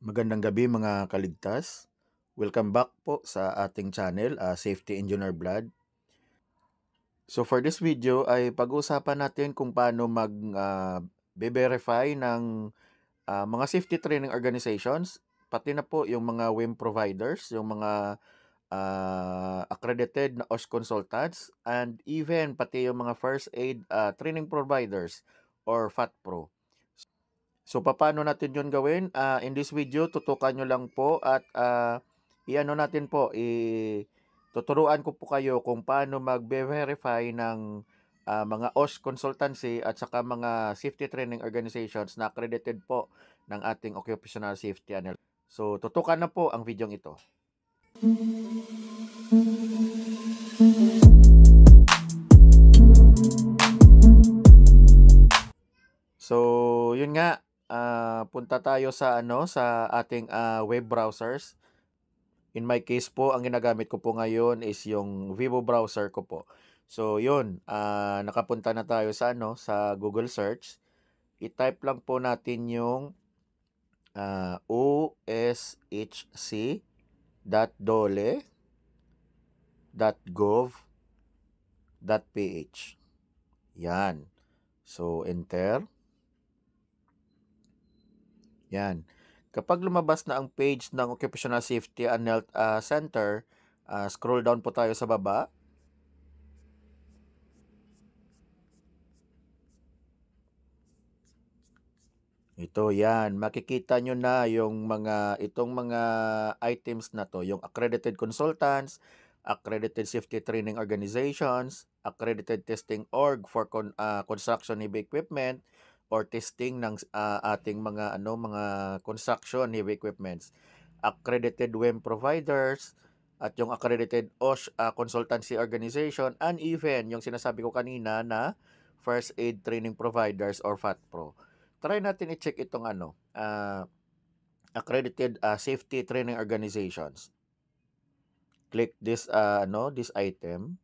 Magandang gabi mga kaligtas. Welcome back po sa ating channel, uh, Safety Engineer Vlad. So for this video ay pag-uusapan natin kung paano mag uh, ah, verify ng uh, mga safety training organizations, pati na po yung mga WIM e providers, yung mga uh, accredited na OSH consultants, and even pati yung mga first aid uh, training providers or FATPRO. So, paano natin 'yon gawin? Uh, in this video, tutukan nyo lang po at uh, ah, i natin po, i- tuturuan ko po kayo kung paano mag-verify ng uh, mga OS consultancy at saka mga safety training organizations na accredited po ng ating Occupational Safety Analyst. So, tutukan na po ang video ito. So, yun nga, uh, punta tayo sa ano sa ating uh, web browsers. In my case po, ang ginagamit ko po ngayon is yung Vivo browser ko po. So, yun, uh, nakapunta na tayo sa ano sa Google search. I-type lang po natin yung uh, ah, oshc.dole.gov.ph. Yan. So, enter. Yan. Kapag lumabas na ang page ng Occupational Safety and Health uh, Center, uh, scroll down po tayo sa baba. Ito yan, makikita nyo na yung mga, itong mga items na to, yung accredited consultants, accredited safety training organizations, accredited testing org for con, uh, construction heavy equipment, or testing ng uh, ating mga ano mga construction heavy equipments accredited WEM providers at yung accredited OSH uh, ah, consultancy organization and even yung sinasabi ko kanina na first aid training providers or FATPRO. Try natin i-check itong ano uh, accredited uh, safety training organizations. Click this uh, ano this item.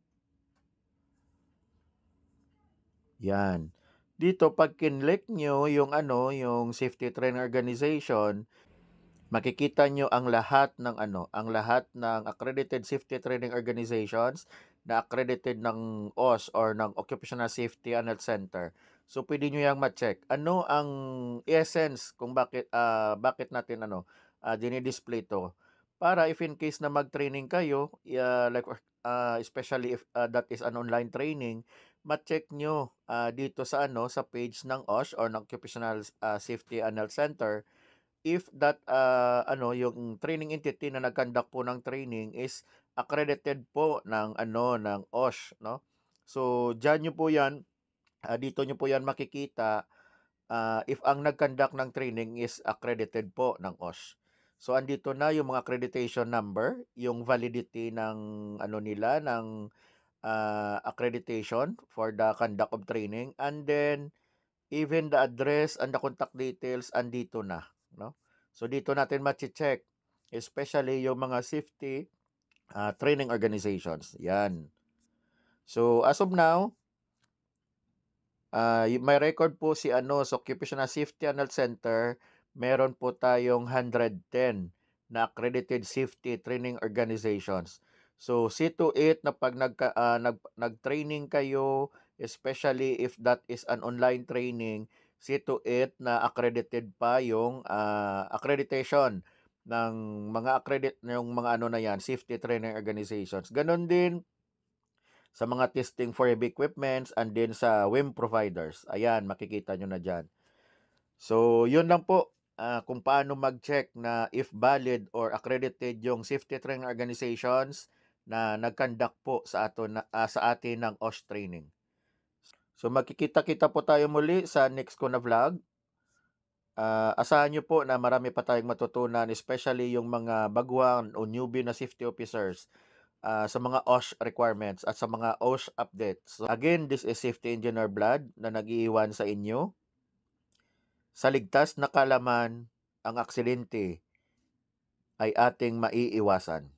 Yan. Dito, pag kinlik nyo yung, ano, yung safety training organization, makikita nyo ang lahat ng ano, ang lahat ng accredited safety training organizations na accredited ng OS or ng Occupational Safety and Health Center. So pwede niyo yang ma-check. Ano ang essence kung bakit uh, bakit natin ano uh, dinidisplay to para if in case na mag-training kayo uh, like uh, especially if uh, that is an online training, ma-check nyo uh, dito sa ano sa page ng OSH or ng Occupational uh, Safety Health Center if that uh, ano yung training entity na nagkandak po ng training is accredited po ng ano ng OSH no. So diyan niyo po 'yan uh, dito niyo po 'yan makikita uh, if ang nagkandak ng training is accredited po ng OSH. So andito na yung mga accreditation number, yung validity ng ano nila ng uh, accreditation for the conduct of training and then even the address and the contact details andito na, no? So dito natin ma-check especially yung mga safety uh, training organizations. Yan. So as of now, uh, may record po si ano, so Occupational Safety and Health Center meron po tayong 110 na accredited safety training organizations. So, C28 na pag nagka, uh, nag, nag-training kayo, especially if that is an online training, C28 na accredited pa yung uh, accreditation ng mga accredit yung mga ano na yan, safety training organizations. Ganon din sa mga testing for heavy equipments and din sa WIM providers. Ayan, makikita nyo na dyan. So, yun lang po uh, kung paano mag-check na if valid or accredited yung safety training organizations na nagkandak po sa ato na, uh, sa atin ng OSH training. So magkikita-kita po tayo muli sa next ko na vlog. Uh, asahan nyo po na marami pa tayong matutunan, especially yung mga baguhan o newbie na safety officers uh, sa mga OSH requirements at sa mga OSH updates. So, again, this is Safety Engineer Vlad na nag-iiwan sa inyo. Sa ligtas na kalaman, ang aksidente ay ating maiiwasan.